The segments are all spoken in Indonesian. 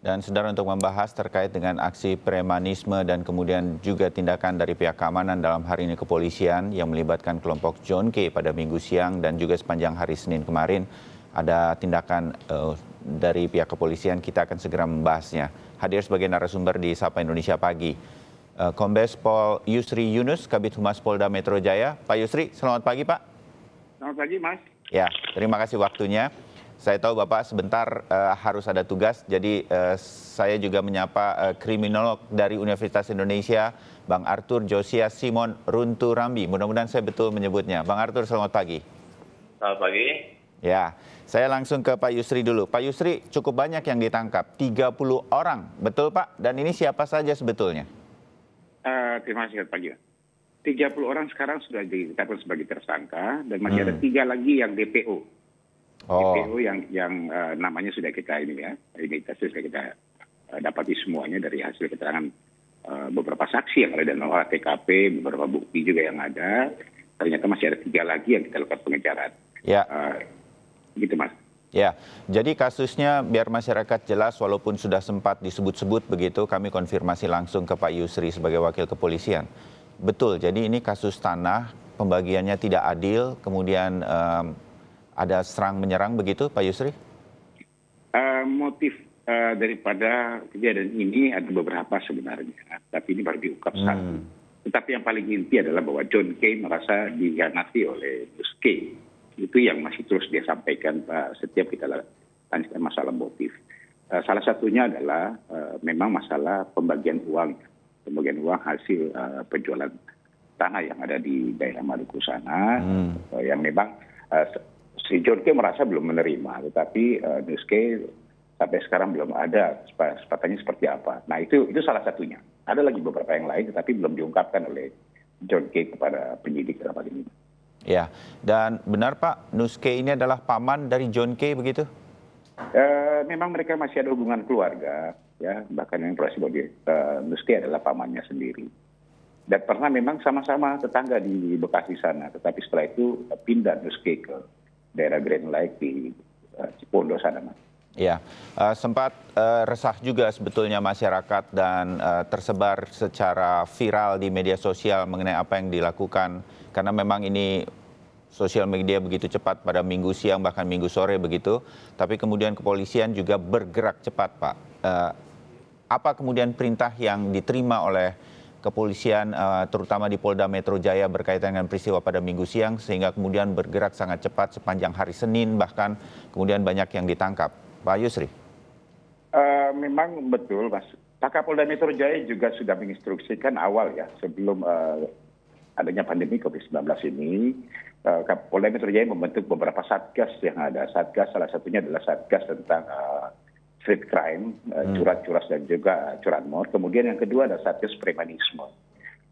Dan saudara untuk membahas terkait dengan aksi premanisme dan kemudian juga tindakan dari pihak keamanan dalam hari ini kepolisian yang melibatkan kelompok John K pada minggu siang dan juga sepanjang hari Senin kemarin ada tindakan uh, dari pihak kepolisian kita akan segera membahasnya. Hadir sebagai narasumber di Sapa Indonesia Pagi. Uh, Kombes Pol Yusri Yunus, Kabit Humas Polda Metro Jaya. Pak Yusri, selamat pagi Pak. Selamat pagi Mas. Ya, terima kasih waktunya. Saya tahu Bapak sebentar uh, harus ada tugas, jadi uh, saya juga menyapa uh, kriminolog dari Universitas Indonesia, Bang Arthur Josia Simon Runtu Rambi. Mudah-mudahan saya betul menyebutnya. Bang Arthur, selamat pagi. Selamat pagi. Ya, saya langsung ke Pak Yusri dulu. Pak Yusri, cukup banyak yang ditangkap, 30 orang, betul Pak? Dan ini siapa saja sebetulnya? Uh, terima kasih, Pak Yusri. 30 orang sekarang sudah ditetapkan sebagai tersangka dan masih hmm. ada tiga lagi yang DPO IPO oh. yang yang eh, namanya sudah kita ini ya ini sudah kita uh, dapati semuanya dari hasil keterangan eh, beberapa saksi yang ada dalam olah TKP beberapa bukti juga yang ada ternyata masih ada tiga lagi yang kita lakukan pengejaran ya uh, gitu mas Ya, jadi kasusnya biar masyarakat jelas walaupun sudah sempat disebut-sebut begitu, kami konfirmasi langsung ke Pak Yusri sebagai wakil kepolisian. Betul, jadi ini kasus tanah, pembagiannya tidak adil, kemudian ada serang menyerang begitu Pak Yusri? Uh, motif uh, daripada kejadian ini ada beberapa sebenarnya, tapi ini baru diungkap hmm. satu. Tetapi yang paling inti adalah bahwa John Kay merasa dikhianati oleh Bruce Kay. Itu yang masih terus dia sampaikan uh, setiap kita tanyakan masalah motif. Uh, salah satunya adalah uh, memang masalah pembagian uang, pembagian uang hasil uh, penjualan tanah yang ada di daerah Maluku sana, hmm. uh, yang memang uh, John Jorge merasa belum menerima, tetapi uh, eh, Nuske sampai sekarang belum ada sepatannya seperti apa. Nah itu itu salah satunya. Ada lagi beberapa yang lain, tetapi belum diungkapkan oleh John Kay kepada penyidik dalam hal ini. Ya, dan benar Pak, Nuske ini adalah paman dari John Kay begitu? Eh, memang mereka masih ada hubungan keluarga, ya bahkan yang proses bahwa eh, News Nuske adalah pamannya sendiri. Dan pernah memang sama-sama tetangga di Bekasi sana, tetapi setelah itu pindah Nuske ke daerah Grand Lake di eh, Cipondo sana mas. Ya, uh, sempat uh, resah juga sebetulnya masyarakat dan uh, tersebar secara viral di media sosial mengenai apa yang dilakukan karena memang ini sosial media begitu cepat pada minggu siang bahkan minggu sore begitu, tapi kemudian kepolisian juga bergerak cepat, Pak. Uh, apa kemudian perintah yang diterima oleh kepolisian eh, terutama di Polda Metro Jaya berkaitan dengan peristiwa pada minggu siang sehingga kemudian bergerak sangat cepat sepanjang hari Senin bahkan kemudian banyak yang ditangkap. Pak Yusri. Uh, memang betul Mas. Pak Kapolda Metro Jaya juga sudah menginstruksikan awal ya sebelum uh, adanya pandemi COVID-19 ini Kapolda Metro Jaya membentuk beberapa satgas yang ada. Satgas salah satunya adalah satgas tentang uh, street crime, eh, hmm. curat curas dan juga curanmor. Kemudian yang kedua ada Satgas Premanisme.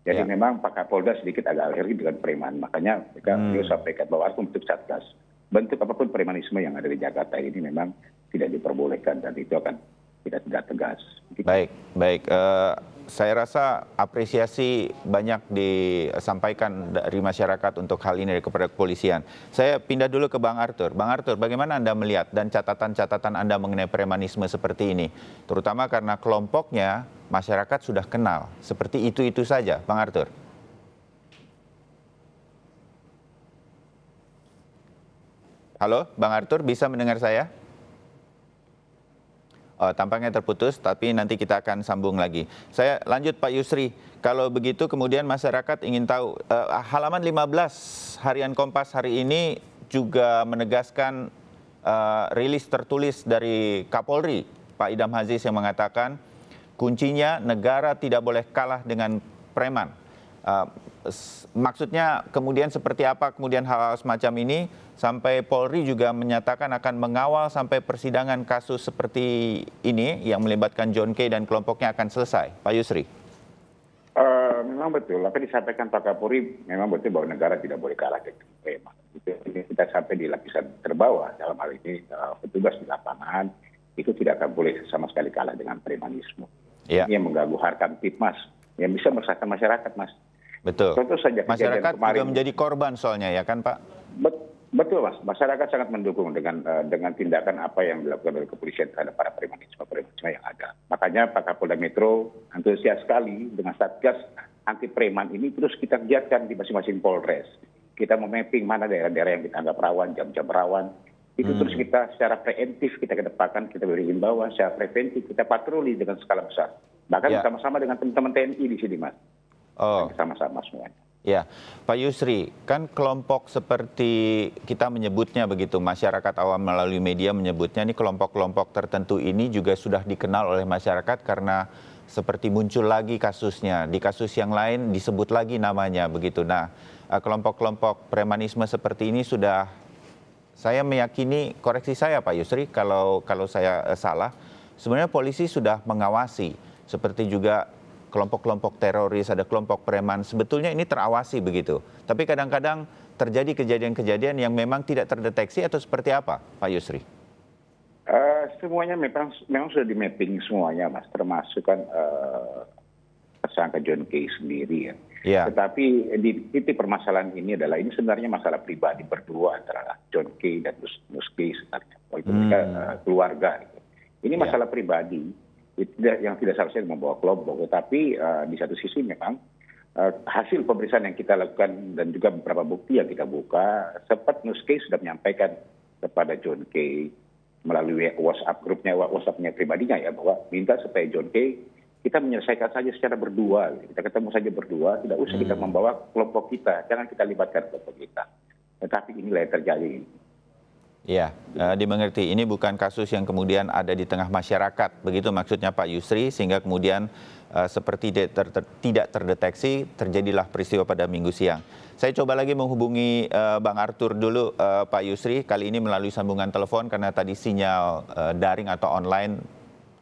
Jadi ya. memang Pak Kapolda sedikit agak alergi dengan preman, makanya mereka hmm. beliau sampaikan bahwa harus membentuk Satgas. Bentuk apapun premanisme yang ada di Jakarta ini memang tidak diperbolehkan dan itu akan tidak tegas. Baik, baik. Uh saya rasa apresiasi banyak disampaikan dari masyarakat untuk hal ini kepada kepolisian. Saya pindah dulu ke Bang Arthur. Bang Arthur, bagaimana Anda melihat dan catatan-catatan Anda mengenai premanisme seperti ini? Terutama karena kelompoknya masyarakat sudah kenal. Seperti itu-itu saja, Bang Arthur. Halo, Bang Arthur, bisa mendengar saya? uh, tampaknya terputus, tapi nanti kita akan sambung lagi. Saya lanjut Pak Yusri, kalau begitu kemudian masyarakat ingin tahu, uh, halaman 15 harian Kompas hari ini juga menegaskan uh, rilis tertulis dari Kapolri, Pak Idam Haziz yang mengatakan, kuncinya negara tidak boleh kalah dengan preman. Eh, maksudnya kemudian seperti apa kemudian hal-hal semacam ini sampai Polri juga menyatakan akan mengawal sampai persidangan kasus seperti ini yang melibatkan John Kay dan kelompoknya akan selesai, Pak Yusri. Uh, memang betul, apa disampaikan Pak Kapolri memang betul bahwa negara tidak boleh kalah dengan gitu. eh, tema. Kita sampai di lapisan terbawah dalam hal ini uh, petugas di lapangan itu tidak akan boleh sama sekali kalah dengan premanisme. Yeah. Ini yang mengganggu harkam tipmas yang bisa meresahkan masyarakat, Mas. Betul. Contoh saja masyarakat juga menjadi korban soalnya ya kan Pak? Bet betul Mas, masyarakat sangat mendukung dengan uh, dengan tindakan apa yang dilakukan oleh kepolisian terhadap para premanisme-premanisme yang ada. Makanya Pak Kapolda Metro antusias sekali dengan Satgas anti preman ini terus kita giatkan di masing-masing Polres. Kita memapping mana daerah-daerah yang kita anggap rawan, jam-jam rawan, itu hmm. terus kita secara preventif kita kedepankan, kita beri himbauan, secara preventif kita patroli dengan skala besar. Bahkan ya. bersama sama-sama dengan teman-teman TNI di sini, Mas oh. sama-sama semuanya. Ya, Pak Yusri, kan kelompok seperti kita menyebutnya begitu, masyarakat awam melalui media menyebutnya ini kelompok-kelompok tertentu ini juga sudah dikenal oleh masyarakat karena seperti muncul lagi kasusnya, di kasus yang lain disebut lagi namanya begitu. Nah, eh, kelompok-kelompok premanisme seperti ini sudah saya meyakini koreksi saya Pak Yusri kalau kalau saya eh, salah, sebenarnya polisi sudah mengawasi seperti juga kelompok-kelompok teroris, ada kelompok preman. Sebetulnya ini terawasi begitu. Tapi kadang-kadang terjadi kejadian-kejadian yang memang tidak terdeteksi atau seperti apa, Pak Yusri? Uh, semuanya memang memang sudah di mapping semuanya, Mas. Termasuk kan uh, tersangka John Kay sendiri ya. Yeah. Tetapi di titik permasalahan ini adalah ini sebenarnya masalah pribadi berdua antara John Kay dan Nus, Kay sebenarnya. Oh, itu hmm. mereka uh, keluarga. Ini iya. masalah yeah. pribadi yang tidak seharusnya membawa kelompok. Tetapi uh, di satu sisi memang uh, hasil pemeriksaan yang kita lakukan dan juga beberapa bukti yang kita buka, sempat Nuske sudah menyampaikan kepada John Kay melalui WhatsApp grupnya, WhatsAppnya pribadinya ya bahwa minta supaya John Kay kita menyelesaikan saja secara berdua, kita ketemu saja berdua, tidak usah hmm. kita membawa kelompok kita, jangan kita libatkan kelompok kita. Tetapi inilah yang terjadi. Iya, uh, dimengerti. Ini bukan kasus yang kemudian ada di tengah masyarakat, begitu maksudnya Pak Yusri, sehingga kemudian uh, seperti ter ter tidak terdeteksi terjadilah peristiwa pada minggu siang. Saya coba lagi menghubungi uh, Bang Arthur dulu, uh, Pak Yusri, kali ini melalui sambungan telepon karena tadi sinyal uh, daring atau online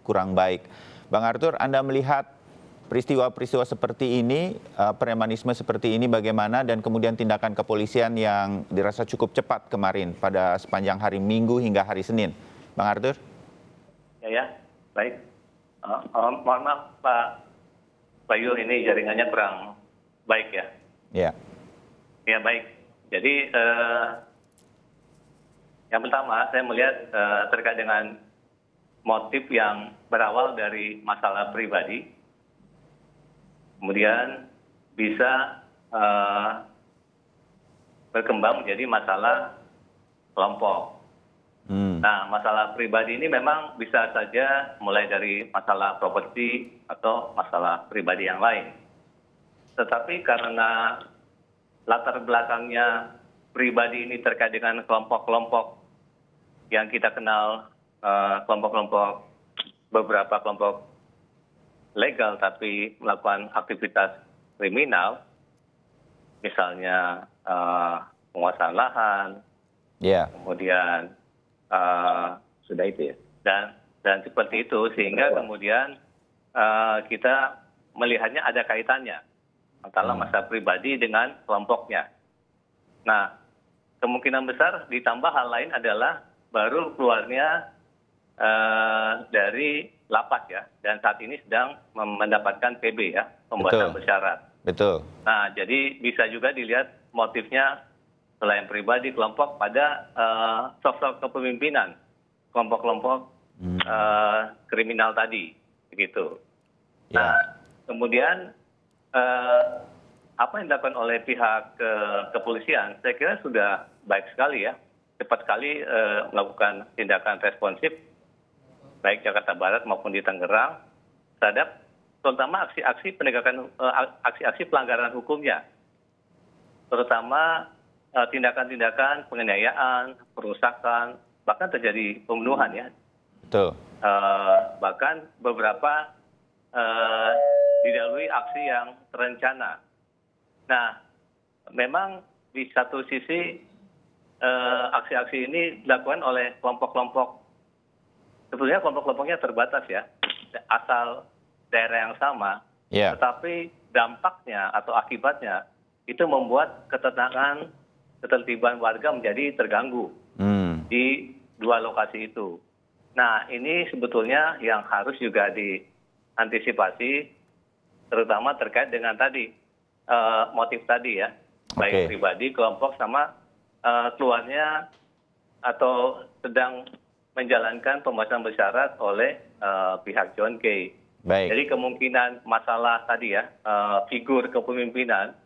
kurang baik. Bang Arthur, Anda melihat peristiwa-peristiwa seperti ini, uh, premanisme seperti ini bagaimana dan kemudian tindakan kepolisian yang dirasa cukup cepat kemarin pada sepanjang hari Minggu hingga hari Senin. Bang Arthur? Ya, ya. baik. Uh, mohon maaf Pak Bayu, ini jaringannya kurang baik ya. Ya. Ya baik. Jadi uh, yang pertama saya melihat uh, terkait dengan motif yang berawal dari masalah pribadi kemudian bisa eh, berkembang menjadi masalah kelompok. Hmm. Nah, masalah pribadi ini memang bisa saja mulai dari masalah properti atau masalah pribadi yang lain. Tetapi karena latar belakangnya pribadi ini terkait dengan kelompok-kelompok yang kita kenal, eh, kelompok-kelompok beberapa kelompok legal tapi melakukan aktivitas kriminal, misalnya uh, penguasaan lahan, yeah. kemudian uh, sudah itu ya. Dan dan seperti itu sehingga iya. kemudian uh, kita melihatnya ada kaitannya antara hmm. masa pribadi dengan kelompoknya. Nah, kemungkinan besar ditambah hal lain adalah baru keluarnya Eh, dari lapas ya dan saat ini sedang mendapatkan PB ya pembuatan Betul. bersyarat. Betul. Nah jadi bisa juga dilihat motifnya selain pribadi kelompok pada eh, sosok kepemimpinan kelompok-kelompok hmm. eh, kriminal tadi begitu. Ya. Nah kemudian apa yang dilakukan oleh pihak kepolisian saya kira sudah baik sekali ya cepat sekali melakukan tindakan responsif baik Jakarta Barat maupun di Tangerang terhadap terutama aksi-aksi penegakan eh, aksi-aksi pelanggaran hukumnya, terutama eh, tindakan-tindakan penganiayaan, perusakan, bahkan terjadi pembunuhan ya. Eh, bahkan beberapa uh, aksi yang terencana. Nah, memang di satu sisi aksi -aksi ini dilakukan oleh kelompok-kelompok Sebetulnya kelompok-kelompoknya terbatas ya, asal daerah yang sama, yeah. tetapi dampaknya atau akibatnya itu membuat ketenangan, ketertiban warga menjadi terganggu hmm. di dua lokasi itu. Nah, ini sebetulnya yang harus juga diantisipasi, terutama terkait dengan tadi uh, motif tadi ya, baik pribadi, kelompok sama uh, keluarnya atau sedang menjalankan pembahasan bersyarat oleh uh, pihak John Kay. Baik. Jadi kemungkinan masalah tadi ya uh, figur kepemimpinan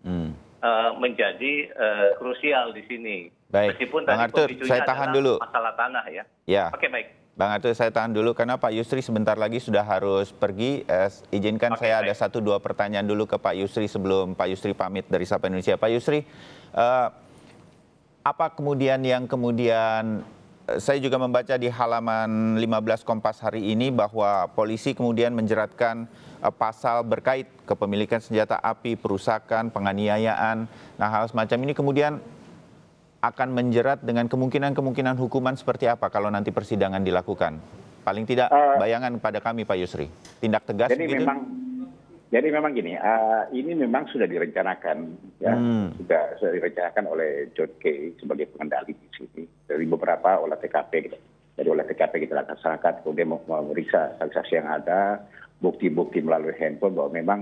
hmm. uh, menjadi uh, krusial di sini. Baik. Meskipun Bang Arthur, saya tahan dulu. Masalah tanah ya. Ya. Oke okay, baik. Bang Arthur, saya tahan dulu karena Pak Yusri sebentar lagi sudah harus pergi. Eh, izinkan okay, saya baik. ada satu dua pertanyaan dulu ke Pak Yusri sebelum Pak Yusri pamit dari Sapa Indonesia. Pak Yusri, eh, apa kemudian yang kemudian Eh, saya juga membaca di halaman 15 Kompas hari ini bahwa polisi kemudian menjeratkan eh, pasal berkait kepemilikan senjata api, perusakan, penganiayaan. Nah, hal semacam ini kemudian akan menjerat dengan kemungkinan-kemungkinan hukuman seperti apa kalau nanti persidangan dilakukan? Paling tidak eh, bayangan pada kami Pak Yusri, tindak tegas jadi begitu? Memang jadi memang gini, uh, ini memang sudah direncanakan, ya, hmm. sudah, sudah direncanakan oleh John Kay sebagai pengendali di sini dari beberapa olah TKP dari olah TKP kita lakukan laksanakan, kemudian memeriksa saksi-saksi yang ada, bukti-bukti melalui handphone bahwa memang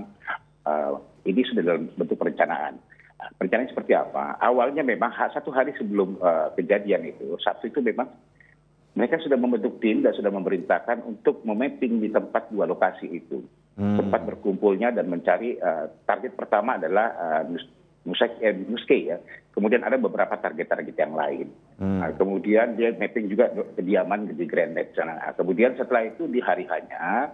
uh, ini sudah dalam bentuk perencanaan. Perencanaan seperti apa? Awalnya memang satu hari sebelum uh, kejadian itu, Sabtu itu memang mereka sudah membentuk tim dan sudah memerintahkan untuk memapping di tempat dua lokasi itu. Hmm. tempat berkumpulnya dan mencari eh, target pertama adalah eh, eh, Nuske ya. Kemudian ada beberapa target-target yang lain. Hmm. Nah, kemudian dia mapping juga kediaman di Grand net sana. Nah, kemudian setelah itu di hari hanya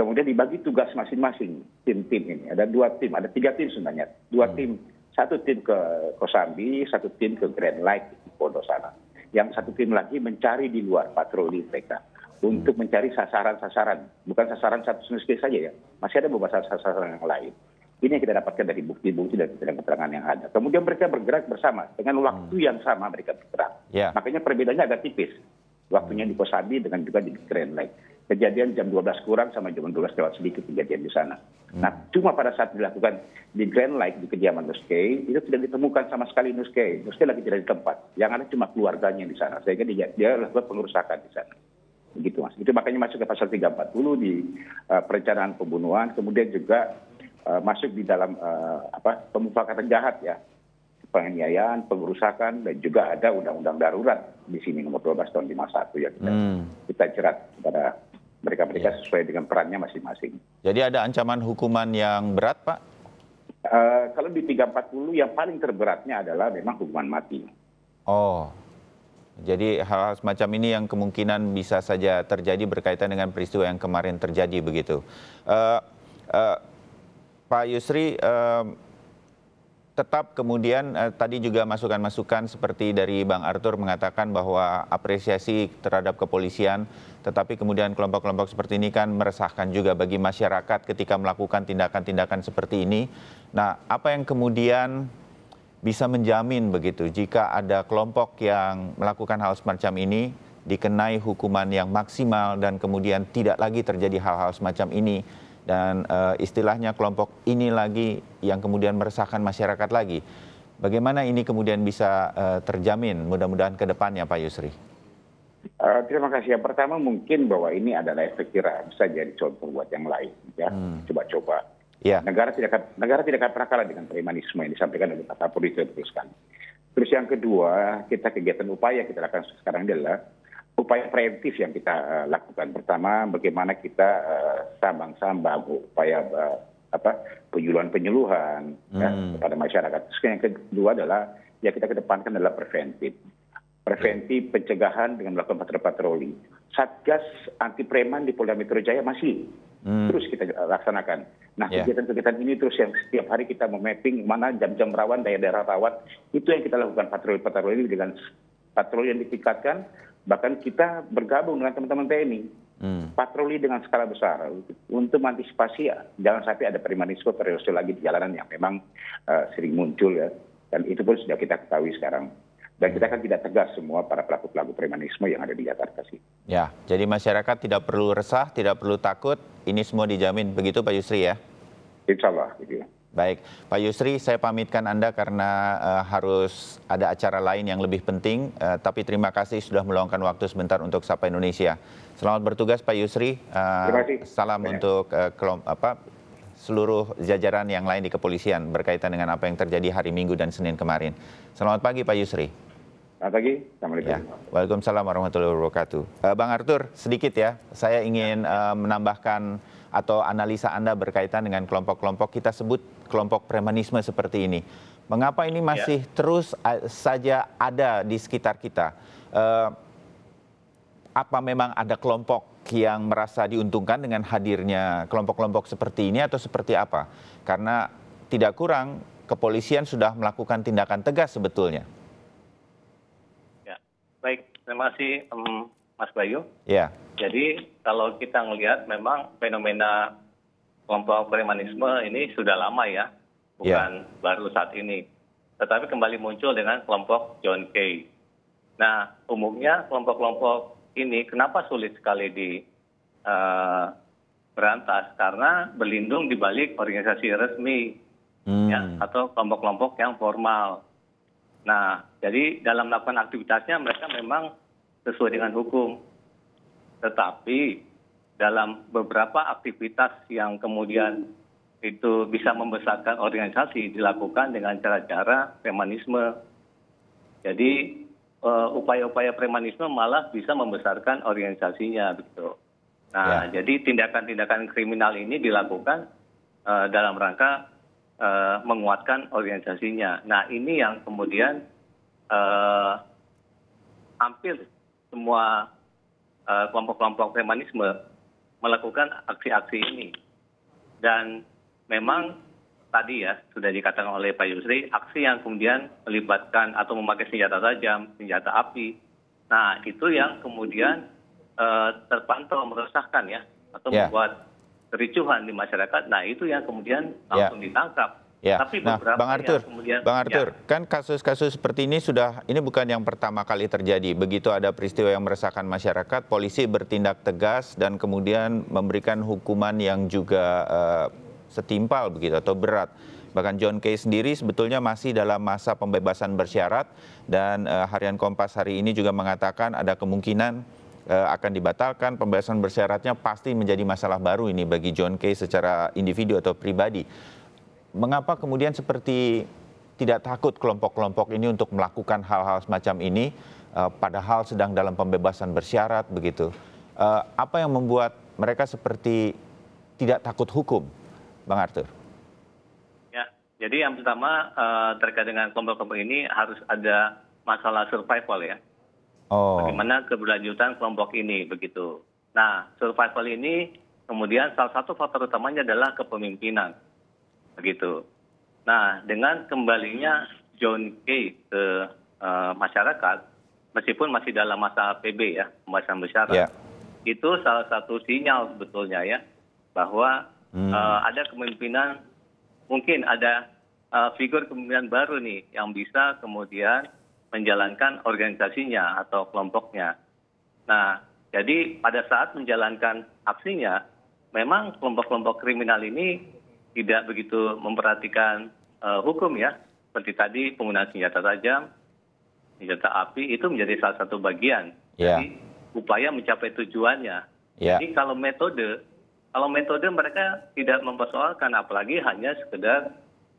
kemudian dibagi tugas masing-masing tim-tim ini. Ada dua tim, ada tiga tim sebenarnya. Dua hmm. tim, satu tim ke Kosambi, satu tim ke Grand Lake di Podo sana. Yang satu tim lagi mencari di luar patroli mereka untuk mencari sasaran-sasaran, bukan sasaran satu jenis saja ya, masih ada beberapa sasaran yang lain. Ini yang kita dapatkan dari bukti-bukti dan keterangan-keterangan yang ada. Kemudian mereka bergerak bersama dengan waktu hmm. yang sama mereka bergerak. Ya. Makanya perbedaannya agak tipis. Waktunya di Kosambi dengan juga di Grand Lake. Kejadian jam dua belas kurang sama jam dua belas lewat sedikit kejadian di sana. Hmm. Nah, cuma pada saat dilakukan di Grand Lake di kediaman Nuske, itu tidak ditemukan sama sekali Nuske. Nuske lagi tidak di tempat. Yang ada cuma keluarganya di sana. Sehingga dia, dia lakukan pengerusakan di sana begitu mas itu makanya masuk ke pasal 340 di uh, perencanaan pembunuhan kemudian juga eh, masuk di dalam eh, apa pemufakatan jahat ya penganiayaan, pengerusakan, dan juga ada undang-undang darurat di sini nomor 12 tahun 51 ya kita, hmm. kita jerat kepada mereka-mereka iya. sesuai dengan perannya masing-masing. Jadi ada ancaman hukuman yang berat, Pak? kalau di 340 yang paling terberatnya adalah memang hukuman mati. Oh, jadi hal-hal semacam ini yang kemungkinan bisa saja terjadi berkaitan dengan peristiwa yang kemarin terjadi begitu. Uh, uh, Pak Yusri, uh, tetap kemudian uh, tadi juga masukan-masukan seperti dari Bang Arthur mengatakan bahwa apresiasi terhadap kepolisian tetapi kemudian kelompok-kelompok seperti ini kan meresahkan juga bagi masyarakat ketika melakukan tindakan-tindakan seperti ini. Nah, apa yang kemudian bisa menjamin begitu jika ada kelompok yang melakukan hal semacam ini dikenai hukuman yang maksimal dan kemudian tidak lagi terjadi hal-hal semacam ini dan e, istilahnya kelompok ini lagi yang kemudian meresahkan masyarakat lagi. Bagaimana ini kemudian bisa e, terjamin mudah-mudahan ke depannya Pak Yusri? Uh, terima kasih. Yang pertama mungkin bahwa ini adalah efek kira bisa jadi contoh buat yang lain ya. Hmm. Coba-coba. Hmm Iya. Negara tidak negara tidak akan pernah kalah dengan premanisme yang disampaikan oleh Pak Kapolri itu Terus yang kedua, kita kegiatan upaya kita lakukan sekarang adalah upaya preventif yang kita eh, lakukan. Pertama, bagaimana kita uh, sambang-sambang upaya uh, apa penyuluhan-penyuluhan ya, hmm. ya, kepada masyarakat. Terus yang kedua adalah ya kita kedepankan adalah preventif. Preventif pencegahan dengan melakukan patroli Satgas anti preman di Polda Metro Jaya masih Hmm. terus kita laksanakan. Nah ya. kegiatan-kegiatan ini terus yang setiap hari kita memapping mana jam-jam rawan, daerah-daerah rawan, itu yang kita lakukan patroli-patroli ini dengan patroli yang ditingkatkan, bahkan kita bergabung dengan teman-teman TNI. Hmm. Patroli dengan skala besar untuk mengantisipasi ya, jangan sampai ada premanisme periode lagi di jalanan yang memang eh, sering muncul ya dan itu pun sudah kita ketahui sekarang dan kita kan tidak tegas semua para pelaku pelaku premanisme yang ada di Jakarta sih. Ya, jadi masyarakat tidak perlu resah, tidak perlu takut, ini semua dijamin begitu Pak Yusri ya? Insya Allah, gitu ya. Baik, Pak Yusri, saya pamitkan Anda karena uh, harus ada acara lain yang lebih penting. Uh, tapi terima kasih sudah meluangkan waktu sebentar untuk Sapa Indonesia. Selamat bertugas, Pak Yusri. Uh, terima kasih. Salam Banyak. untuk uh, kelom, apa, seluruh jajaran yang lain di kepolisian berkaitan dengan apa yang terjadi hari Minggu dan Senin kemarin. Selamat pagi, Pak Yusri. Selamat pagi, Assalamualaikum. Ya. Waalaikumsalam warahmatullahi wabarakatuh. Eh, Bang Arthur, sedikit ya, saya ingin uh, menambahkan atau analisa Anda berkaitan dengan kelompok-kelompok kita sebut kelompok premanisme seperti ini. Mengapa ini ya. masih ya. terus eh, saja ada di sekitar kita? apa memang ada kelompok yang merasa diuntungkan dengan hadirnya kelompok-kelompok seperti ini atau seperti apa? Karena tidak kurang kepolisian sudah melakukan tindakan tegas sebetulnya baik terima kasih um, Mas Bayu. Ya. Jadi kalau kita melihat memang fenomena kelompok premanisme ini sudah lama ya, iya. bukan ya. baru saat ini. Tetapi kembali muncul dengan kelompok John Kay. Nah, umumnya kelompok-kelompok ini kenapa sulit sekali di uh, berantas karena berlindung di balik organisasi resmi ya, hmm. ya, atau kelompok-kelompok yang formal nah jadi dalam melakukan aktivitasnya mereka memang sesuai dengan hukum tetapi dalam beberapa aktivitas yang kemudian itu bisa membesarkan organisasi dilakukan dengan cara-cara premanisme jadi eh, upaya-upaya premanisme malah bisa membesarkan organisasinya begitu. Nah, ya. jadi tindakan-tindakan kriminal ini dilakukan uh, dalam rangka Eh, menguatkan organisasinya. Nah ini yang kemudian uh, hampir semua uh, kelompok-kelompok feminisme melakukan aksi-aksi ini. Dan memang tadi ya sudah dikatakan oleh Pak Yusri, aksi yang kemudian melibatkan atau memakai senjata tajam, senjata api. Nah, itu yang kemudian uh, terpantau meresahkan ya atau yeah. membuat kericuhan di masyarakat nah itu yang kemudian ya. langsung ya. ditangkap Ya. Tapi nah, Bang Arthur, kemudian, Bang ya. Arthur, ya. kan kasus-kasus seperti ini sudah ini bukan yang pertama kali terjadi. Begitu ada peristiwa yang meresahkan masyarakat, polisi bertindak tegas dan kemudian memberikan hukuman yang juga uh, setimpal begitu atau berat. Bahkan John Kay sendiri sebetulnya masih dalam masa pembebasan bersyarat dan uh, harian Kompas hari ini juga mengatakan ada kemungkinan Eh, akan dibatalkan, pembebasan bersyaratnya pasti menjadi masalah baru ini bagi John Kay secara individu atau pribadi. Mengapa kemudian seperti tidak takut kelompok-kelompok ini untuk melakukan hal-hal semacam ini, eh, padahal sedang dalam pembebasan bersyarat begitu? Eh, apa yang membuat mereka seperti tidak takut hukum, Bang Arthur? Ya, jadi yang pertama terkait dengan kelompok-kelompok ini harus ada masalah survival ya Oh. bagaimana keberlanjutan kelompok ini begitu. Nah, survival ini kemudian salah satu faktor utamanya adalah kepemimpinan, begitu. Nah, dengan kembalinya John Kay ke uh, masyarakat, meskipun masih dalam masa PB ya, masa besar, yeah. itu salah satu sinyal sebetulnya ya bahwa hmm. uh, ada kepemimpinan, mungkin ada uh, figur kepemimpinan baru nih yang bisa kemudian menjalankan organisasinya atau kelompoknya. Nah, jadi pada saat menjalankan aksinya, memang kelompok-kelompok kriminal ini tidak begitu memperhatikan uh, hukum ya, seperti tadi penggunaan senjata tajam, senjata api itu menjadi salah satu bagian yeah. dari upaya mencapai tujuannya. Yeah. Jadi kalau metode, kalau metode mereka tidak mempersoalkan, apalagi hanya sekedar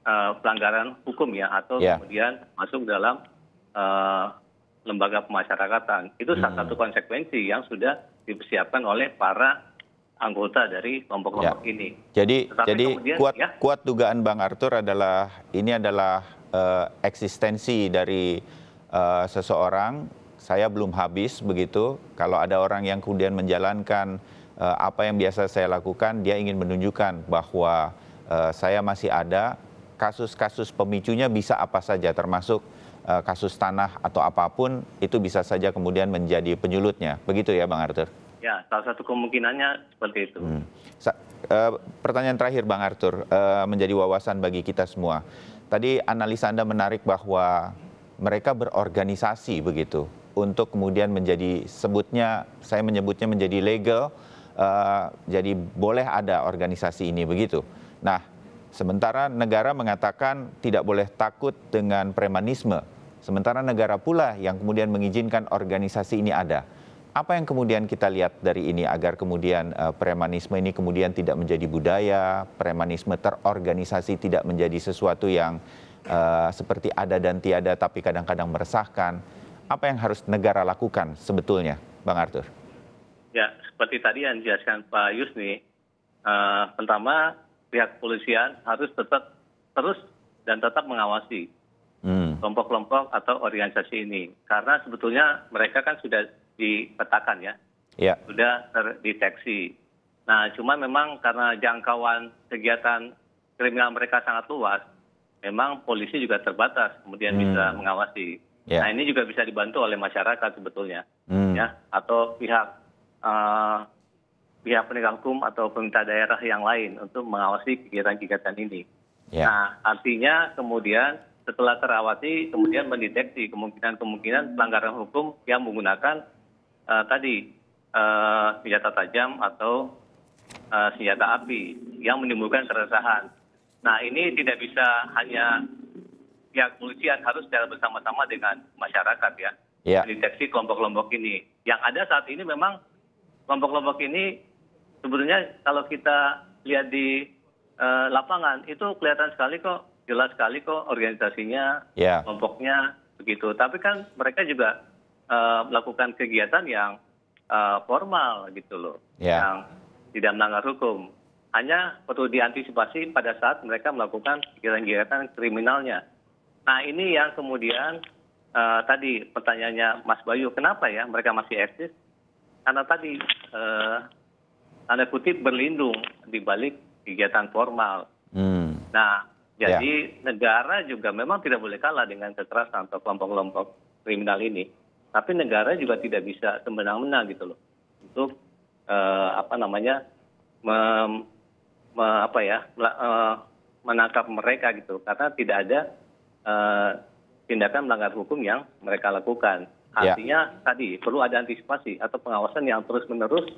uh, pelanggaran hukum ya, atau yeah. kemudian masuk dalam Eh, lembaga pemasyarakatan. Itu salah hmm. satu konsekuensi yang sudah dipersiapkan oleh para anggota dari kelompok-kelompok ya. ini. Jadi, Tetapi jadi kemudian, kuat, ya, kuat dugaan Bang Arthur adalah ini adalah uh, eksistensi dari uh, seseorang. Saya belum habis begitu. Kalau ada orang yang kemudian menjalankan uh, apa yang biasa saya lakukan, dia ingin menunjukkan bahwa uh, saya masih ada. Kasus-kasus pemicunya bisa apa saja, termasuk Eh, kasus tanah atau apapun itu bisa saja kemudian menjadi penyulutnya. Begitu ya Bang Arthur? Ya, salah satu kemungkinannya seperti itu. Hmm. Sa uh, pertanyaan terakhir Bang Arthur, uh, menjadi wawasan bagi kita semua. Tadi analisa Anda menarik bahwa mereka berorganisasi begitu untuk kemudian menjadi sebutnya saya menyebutnya menjadi legal uh, jadi boleh ada organisasi ini begitu. Nah, sementara negara mengatakan tidak boleh takut dengan premanisme. Sementara negara pula yang kemudian mengizinkan organisasi ini ada. Apa yang kemudian kita lihat dari ini agar kemudian uh, premanisme ini kemudian tidak menjadi budaya, premanisme terorganisasi tidak menjadi sesuatu yang uh, seperti ada dan tiada tapi kadang-kadang meresahkan. Apa yang harus negara lakukan sebetulnya, Bang Arthur? Ya, seperti tadi yang dijelaskan Pak Yusni, uh, eh, pertama pihak kepolisian harus tetap terus dan tetap mengawasi Hmm. kelompok kelompok atau organisasi ini karena sebetulnya mereka kan sudah dipetakan ya. ya, sudah terdeteksi. Nah, cuma memang karena jangkauan kegiatan kriminal mereka sangat luas, memang polisi juga terbatas kemudian hmm. bisa mengawasi. Ya. Nah ini juga bisa dibantu oleh masyarakat sebetulnya, hmm. ya atau pihak eh, pihak penegak hukum atau pemerintah daerah yang lain untuk mengawasi kegiatan-kegiatan ini. Ya. Nah artinya kemudian setelah terawasi kemudian mendeteksi kemungkinan-kemungkinan pelanggaran hukum yang menggunakan uh, tadi uh, senjata tajam atau uh, senjata api yang menimbulkan keresahan. Nah ini tidak bisa hanya pihak kepolisian harus secara bersama-sama dengan masyarakat ya yeah. mendeteksi kelompok-kelompok ini. Yang ada saat ini memang kelompok-kelompok ini sebenarnya kalau kita lihat di uh, lapangan itu kelihatan sekali kok jelas sekali kok organisasinya, yeah. kelompoknya begitu. Tapi kan mereka juga eh, melakukan kegiatan yang eh, formal gitu loh, ya. yang tidak melanggar hukum. Hanya perlu diantisipasi pada saat mereka melakukan kegiatan-kegiatan kriminalnya. Nah ini yang kemudian eh, tadi pertanyaannya Mas Bayu, kenapa ya mereka masih eksis? Karena tadi uh, tanda kutip berlindung di balik kegiatan formal. Hmm. Nah Ya. jadi negara juga memang tidak boleh kalah dengan kekerasan atau kelompok kelompok kriminal ini tapi negara juga tidak bisa semena-mena gitu loh untuk eh, apa namanya ya, eh, menangkap mereka gitu karena tidak ada eh, tindakan melanggar hukum yang mereka lakukan ya. artinya tadi perlu ada antisipasi atau pengawasan yang terus menerus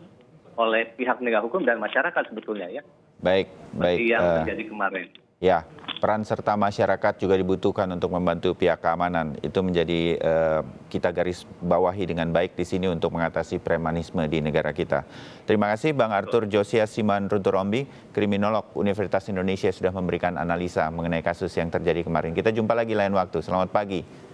oleh pihak penegak hukum dan masyarakat sebetulnya ya baik baik yang terjadi kemarin ya peran serta masyarakat juga dibutuhkan untuk membantu pihak keamanan. Itu menjadi uh, kita garis bawahi dengan baik di sini untuk mengatasi premanisme di negara kita. Terima kasih Bang Arthur Josia Siman Runturombi, kriminolog Universitas Indonesia sudah memberikan analisa mengenai kasus yang terjadi kemarin. Kita jumpa lagi lain waktu. Selamat pagi.